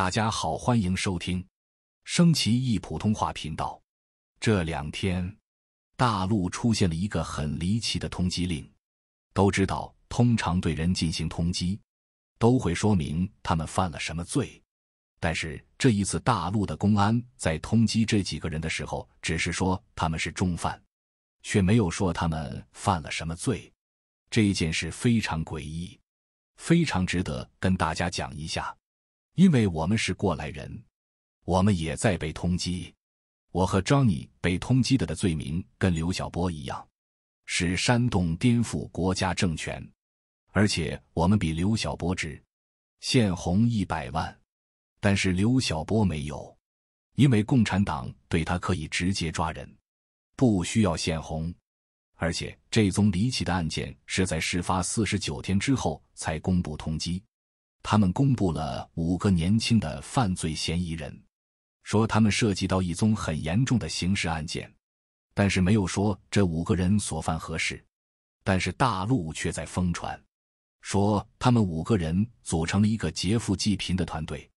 大家好，欢迎收听升旗一普通话频道。这两天，大陆出现了一个很离奇的通缉令。都知道，通常对人进行通缉，都会说明他们犯了什么罪。但是这一次，大陆的公安在通缉这几个人的时候，只是说他们是重犯，却没有说他们犯了什么罪。这一件事非常诡异，非常值得跟大家讲一下。因为我们是过来人，我们也在被通缉。我和 Johnny 被通缉的的罪名跟刘小波一样，是煽动颠覆国家政权。而且我们比刘小波值，现红一百万，但是刘小波没有，因为共产党对他可以直接抓人，不需要现红。而且这宗离奇的案件是在事发四十九天之后才公布通缉。他们公布了五个年轻的犯罪嫌疑人，说他们涉及到一宗很严重的刑事案件，但是没有说这五个人所犯何事。但是大陆却在疯传，说他们五个人组成了一个劫富济贫的团队，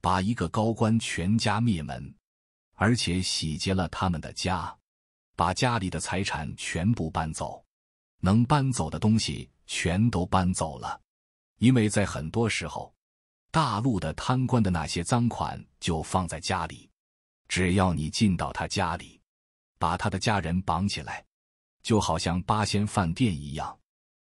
把一个高官全家灭门，而且洗劫了他们的家，把家里的财产全部搬走，能搬走的东西全都搬走了。因为在很多时候，大陆的贪官的那些赃款就放在家里，只要你进到他家里，把他的家人绑起来，就好像八仙饭店一样，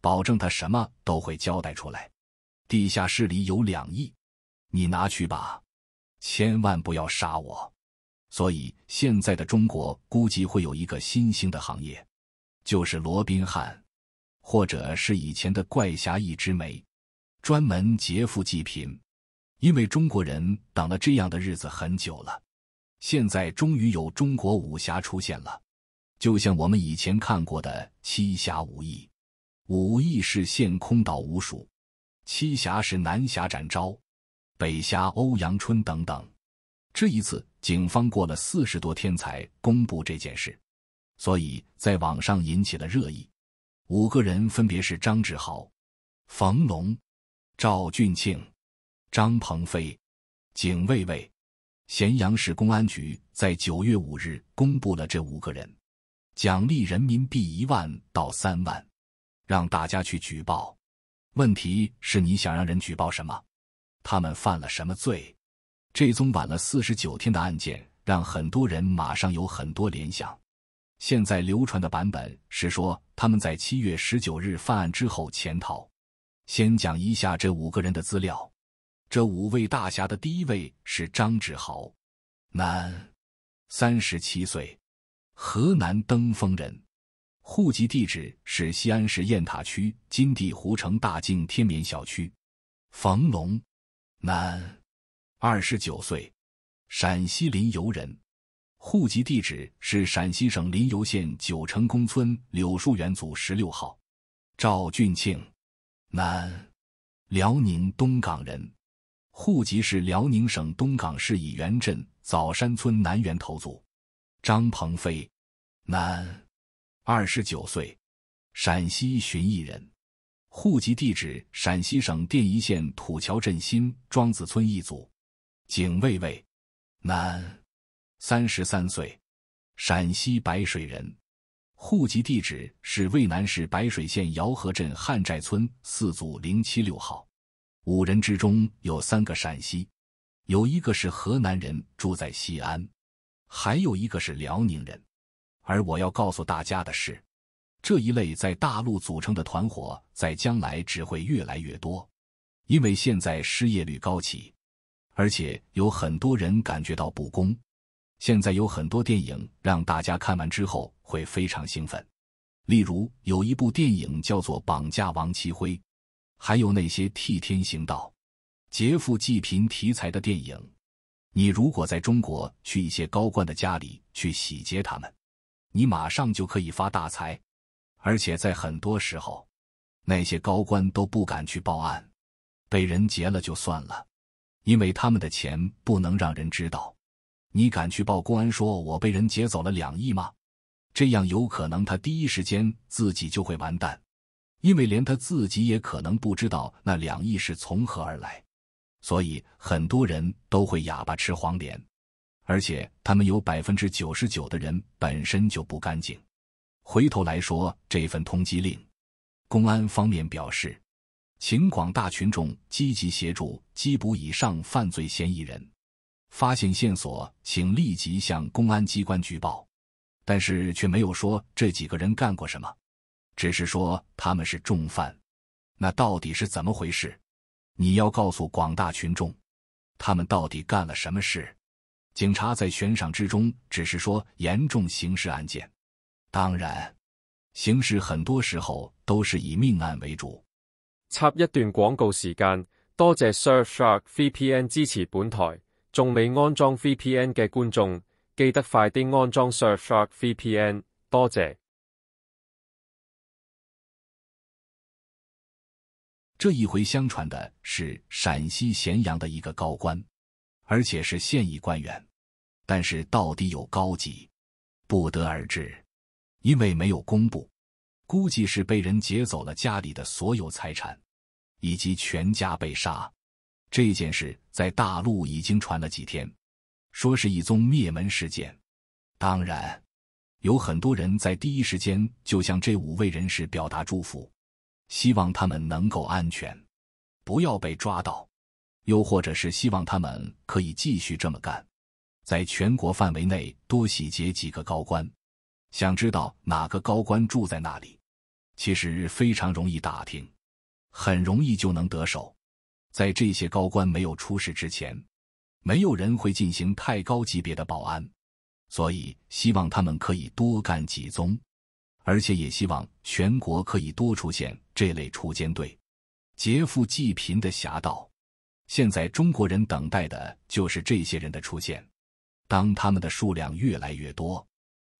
保证他什么都会交代出来。地下室里有两亿，你拿去吧，千万不要杀我。所以现在的中国估计会有一个新兴的行业，就是罗宾汉，或者是以前的怪侠一枝梅。专门劫富济贫，因为中国人等了这样的日子很久了，现在终于有中国武侠出现了，就像我们以前看过的《七侠五义》，五义是陷空岛五鼠，七侠是南侠展昭、北侠欧阳春等等。这一次警方过了四十多天才公布这件事，所以在网上引起了热议。五个人分别是张志豪、冯龙。赵俊庆、张鹏飞、景卫卫，咸阳市公安局在九月五日公布了这五个人，奖励人民币一万到三万，让大家去举报。问题是你想让人举报什么？他们犯了什么罪？这宗晚了四十九天的案件，让很多人马上有很多联想。现在流传的版本是说，他们在七月十九日犯案之后潜逃。先讲一下这五个人的资料。这五位大侠的第一位是张志豪，男，三十七岁，河南登封人，户籍地址是西安市雁塔区金地湖城大境天眠小区。冯龙，男，二十九岁，陕西临游人，户籍地址是陕西省临游县九城宫村柳树园组十六号。赵俊庆。南，辽宁东港人，户籍是辽宁省东港市乙原镇枣山村南源头组。张鹏飞，男，二十九岁，陕西旬邑人，户籍地址陕西省电仪县土桥镇新庄子村一组。景卫卫，男，三十三岁，陕西白水人。户籍地址是渭南市白水县姚河镇汉寨村四组零七六号，五人之中有三个陕西，有一个是河南人住在西安，还有一个是辽宁人。而我要告诉大家的是，这一类在大陆组成的团伙在将来只会越来越多，因为现在失业率高起，而且有很多人感觉到不公。现在有很多电影让大家看完之后会非常兴奋，例如有一部电影叫做《绑架王岐辉》，还有那些替天行道、劫富济贫题材的电影。你如果在中国去一些高官的家里去洗劫他们，你马上就可以发大财，而且在很多时候，那些高官都不敢去报案，被人劫了就算了，因为他们的钱不能让人知道。你敢去报公安说“我被人劫走了两亿”吗？这样有可能他第一时间自己就会完蛋，因为连他自己也可能不知道那两亿是从何而来。所以很多人都会哑巴吃黄连，而且他们有百分之九十九的人本身就不干净。回头来说这份通缉令，公安方面表示，请广大群众积极协助缉捕以上犯罪嫌疑人。发现线索，请立即向公安机关举报。但是却没有说这几个人干过什么，只是说他们是重犯。那到底是怎么回事？你要告诉广大群众，他们到底干了什么事？警察在悬赏之中只是说严重刑事案件，当然，刑事很多时候都是以命案为主。插一段广告时间，多谢 Surfshark VPN 支持本台。仲未安装 VPN 嘅观众，记得快啲安装 Surfshark VPN，多谢。这一回相传的是陕西咸阳的一个高官，而且是现役官员，但是到底有高级，不得而知，因为没有公布。估计是被人劫走了家里的所有财产，以及全家被杀。这件事在大陆已经传了几天，说是一宗灭门事件。当然，有很多人在第一时间就向这五位人士表达祝福，希望他们能够安全，不要被抓到；又或者是希望他们可以继续这么干，在全国范围内多洗劫几个高官。想知道哪个高官住在那里，其实非常容易打听，很容易就能得手。在这些高官没有出事之前，没有人会进行太高级别的保安，所以希望他们可以多干几宗，而且也希望全国可以多出现这类锄奸队、劫富济贫的侠盗。现在中国人等待的就是这些人的出现，当他们的数量越来越多，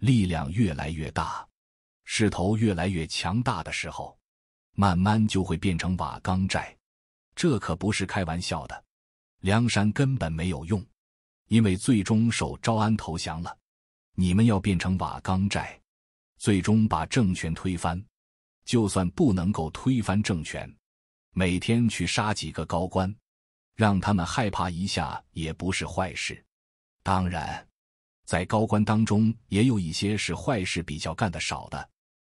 力量越来越大，势头越来越强大的时候，慢慢就会变成瓦岗寨。这可不是开玩笑的，梁山根本没有用，因为最终受招安投降了。你们要变成瓦岗寨，最终把政权推翻。就算不能够推翻政权，每天去杀几个高官，让他们害怕一下也不是坏事。当然，在高官当中也有一些是坏事比较干的少的，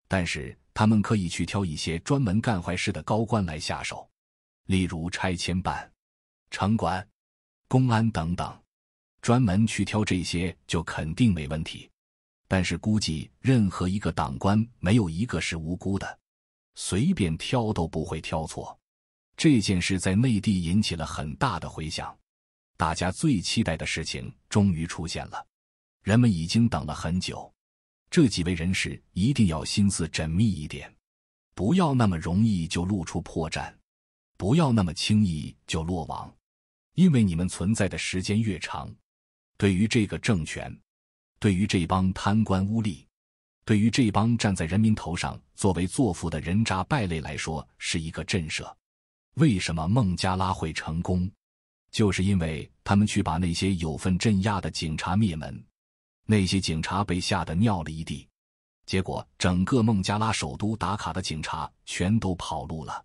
但是他们可以去挑一些专门干坏事的高官来下手。例如拆迁办、城管、公安等等，专门去挑这些就肯定没问题。但是估计任何一个党官没有一个是无辜的，随便挑都不会挑错。这件事在内地引起了很大的回响，大家最期待的事情终于出现了，人们已经等了很久。这几位人士一定要心思缜密一点，不要那么容易就露出破绽。不要那么轻易就落网，因为你们存在的时间越长，对于这个政权，对于这帮贪官污吏，对于这帮站在人民头上作为作福的人渣败类来说，是一个震慑。为什么孟加拉会成功？就是因为他们去把那些有份镇压的警察灭门，那些警察被吓得尿了一地，结果整个孟加拉首都打卡的警察全都跑路了。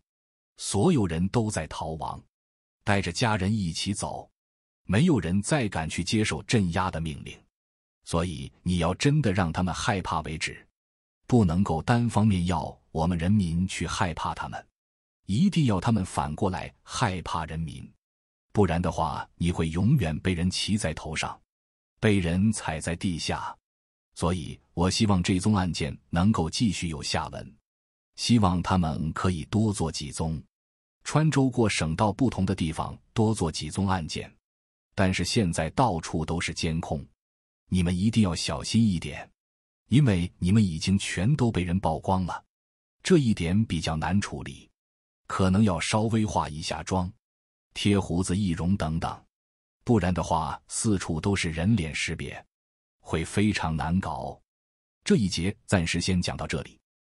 所有人都在逃亡，带着家人一起走，没有人再敢去接受镇压的命令。所以你要真的让他们害怕为止，不能够单方面要我们人民去害怕他们，一定要他们反过来害怕人民，不然的话你会永远被人骑在头上，被人踩在地下。所以我希望这宗案件能够继续有下文。希望他们可以多做几宗，川州过省道不同的地方多做几宗案件，但是现在到处都是监控，你们一定要小心一点，因为你们已经全都被人曝光了，这一点比较难处理，可能要稍微化一下妆，贴胡子、易容等等，不然的话四处都是人脸识别，会非常难搞。这一节暂时先讲到这里。